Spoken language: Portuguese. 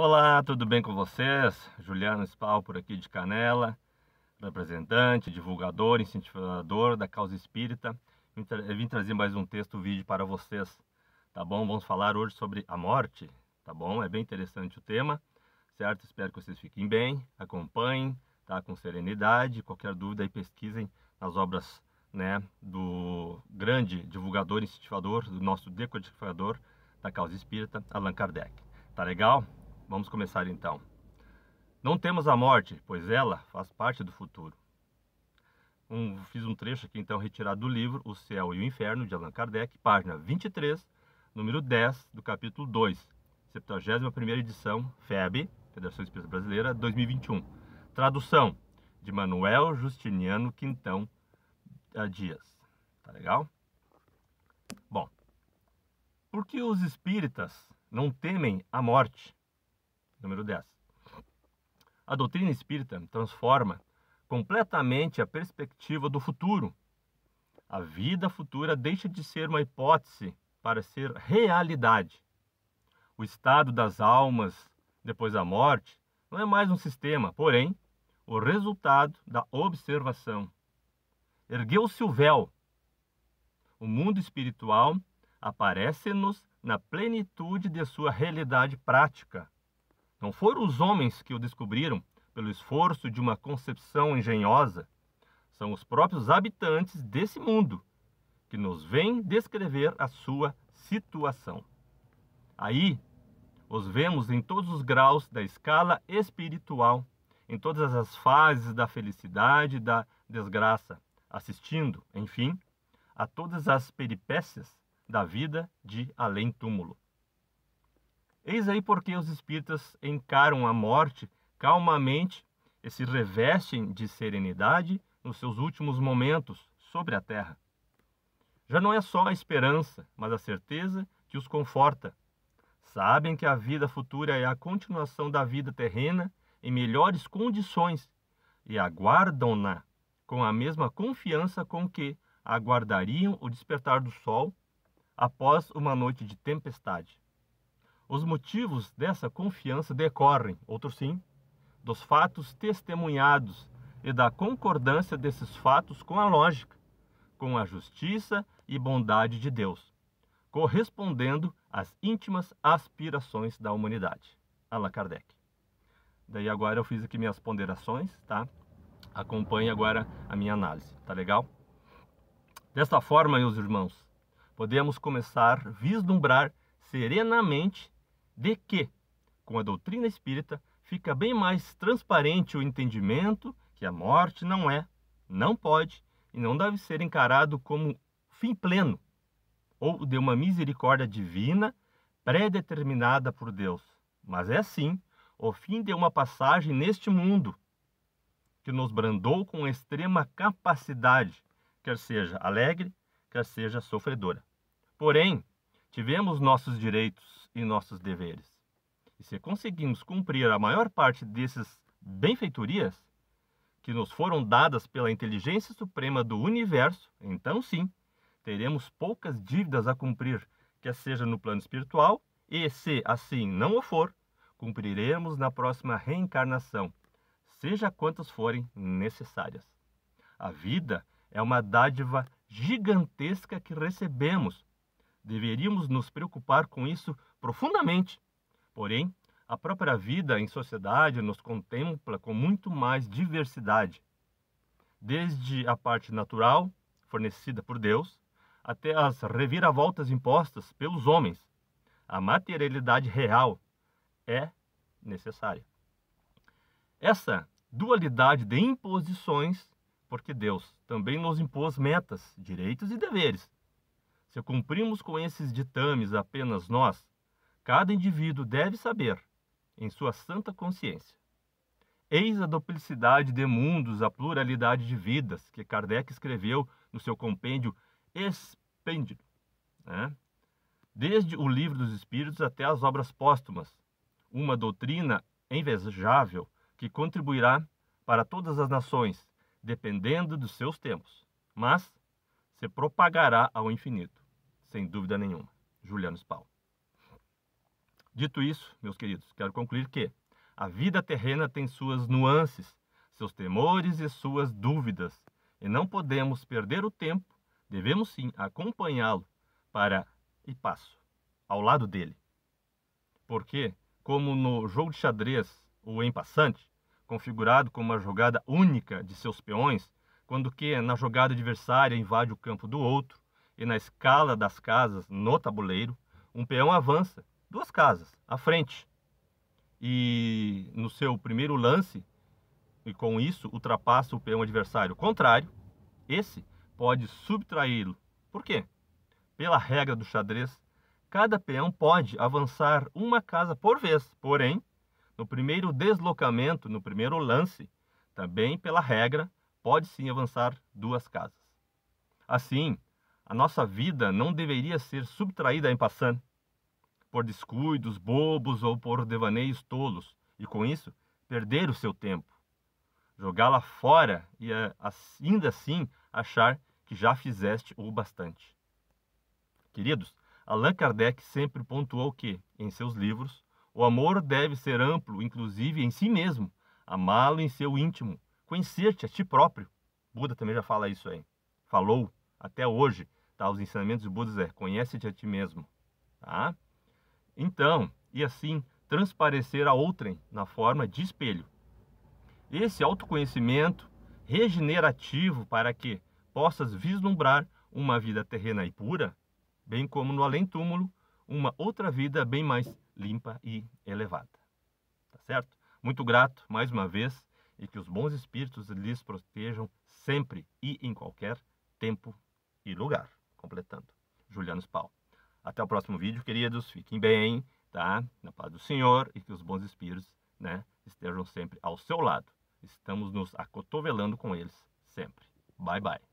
Olá, tudo bem com vocês? Juliano Spal por aqui de Canela, representante, divulgador, incentivador da causa espírita. Eu vim trazer mais um texto, um vídeo para vocês, tá bom? Vamos falar hoje sobre a morte, tá bom? É bem interessante o tema, certo? Espero que vocês fiquem bem, acompanhem, tá? Com serenidade, qualquer dúvida aí pesquisem nas obras, né? Do grande divulgador, incentivador, do nosso decodificador da causa espírita, Allan Kardec. Tá legal? Vamos começar então. Não temos a morte, pois ela faz parte do futuro. Um, fiz um trecho aqui então retirado do livro O Céu e o Inferno, de Allan Kardec, página 23, número 10 do capítulo 2, 71 edição, FEB, Federação Espírita Brasileira, 2021. Tradução de Manuel Justiniano Quintão eh, Dias. Tá legal? Bom, por que os espíritas não temem a morte? número 10. A doutrina espírita transforma completamente a perspectiva do futuro. A vida futura deixa de ser uma hipótese para ser realidade. O estado das almas depois da morte não é mais um sistema, porém, o resultado da observação. Ergueu-se o véu. O mundo espiritual aparece-nos na plenitude de sua realidade prática não foram os homens que o descobriram pelo esforço de uma concepção engenhosa. São os próprios habitantes desse mundo que nos vêm descrever a sua situação. Aí os vemos em todos os graus da escala espiritual, em todas as fases da felicidade e da desgraça, assistindo, enfim, a todas as peripécias da vida de além-túmulo. Eis aí porque os espíritas encaram a morte calmamente e se revestem de serenidade nos seus últimos momentos sobre a terra. Já não é só a esperança, mas a certeza que os conforta. Sabem que a vida futura é a continuação da vida terrena em melhores condições e aguardam-na com a mesma confiança com que aguardariam o despertar do sol após uma noite de tempestade. Os motivos dessa confiança decorrem, outro sim, dos fatos testemunhados e da concordância desses fatos com a lógica, com a justiça e bondade de Deus, correspondendo às íntimas aspirações da humanidade. Allan Kardec. Daí agora eu fiz aqui minhas ponderações, tá? Acompanhe agora a minha análise, tá legal? Desta forma, meus irmãos, podemos começar a vislumbrar serenamente de que, com a doutrina espírita, fica bem mais transparente o entendimento que a morte não é, não pode e não deve ser encarado como fim pleno ou de uma misericórdia divina predeterminada por Deus, mas é sim o fim de uma passagem neste mundo que nos brandou com extrema capacidade, quer seja alegre, quer seja sofredora. Porém, tivemos nossos direitos e nossos deveres. E se conseguimos cumprir a maior parte dessas benfeitorias, que nos foram dadas pela inteligência suprema do universo, então sim, teremos poucas dívidas a cumprir, que seja no plano espiritual, e se assim não o for, cumpriremos na próxima reencarnação, seja quantas forem necessárias. A vida é uma dádiva gigantesca que recebemos. Deveríamos nos preocupar com isso profundamente. Porém, a própria vida em sociedade nos contempla com muito mais diversidade, desde a parte natural, fornecida por Deus, até as reviravoltas impostas pelos homens. A materialidade real é necessária. Essa dualidade de imposições, porque Deus também nos impôs metas, direitos e deveres. Se cumprimos com esses ditames apenas nós, cada indivíduo deve saber, em sua santa consciência. Eis a duplicidade de mundos, a pluralidade de vidas que Kardec escreveu no seu compêndio Expêndido, né? desde o Livro dos Espíritos até as obras póstumas, uma doutrina invejável que contribuirá para todas as nações, dependendo dos seus tempos, mas se propagará ao infinito, sem dúvida nenhuma. Juliano Spau. Dito isso, meus queridos, quero concluir que a vida terrena tem suas nuances, seus temores e suas dúvidas, e não podemos perder o tempo, devemos sim acompanhá-lo para e passo ao lado dele. Porque, como no jogo de xadrez ou em passante, configurado como uma jogada única de seus peões, quando que na jogada adversária invade o campo do outro e na escala das casas no tabuleiro, um peão avança duas casas à frente. E no seu primeiro lance, e com isso ultrapassa o peão adversário contrário, esse pode subtraí-lo. Por quê? Pela regra do xadrez, cada peão pode avançar uma casa por vez, porém, no primeiro deslocamento, no primeiro lance, também pela regra, pode sim avançar duas casas. Assim, a nossa vida não deveria ser subtraída em passant, por descuidos bobos ou por devaneios tolos, e com isso perder o seu tempo, jogá-la fora e eh, ainda assim achar que já fizeste o bastante. Queridos, Allan Kardec sempre pontuou que, em seus livros, o amor deve ser amplo, inclusive em si mesmo, amá-lo em seu íntimo, conhecer-te a ti próprio. Buda também já fala isso aí. Falou, até hoje, tá? Os ensinamentos de Buda é conhece-te a ti mesmo, tá? então, e assim transparecer a outrem na forma de espelho. Esse autoconhecimento regenerativo para que possas vislumbrar uma vida terrena e pura, bem como no além-túmulo, uma outra vida bem mais limpa e elevada. Tá certo? Muito grato mais uma vez e que os bons espíritos lhes protejam sempre e em qualquer tempo e lugar. Completando. Juliano Spal. Até o próximo vídeo, queridos. Fiquem bem, tá? Na paz do Senhor e que os bons espíritos, né, estejam sempre ao seu lado. Estamos nos acotovelando com eles sempre. Bye, bye.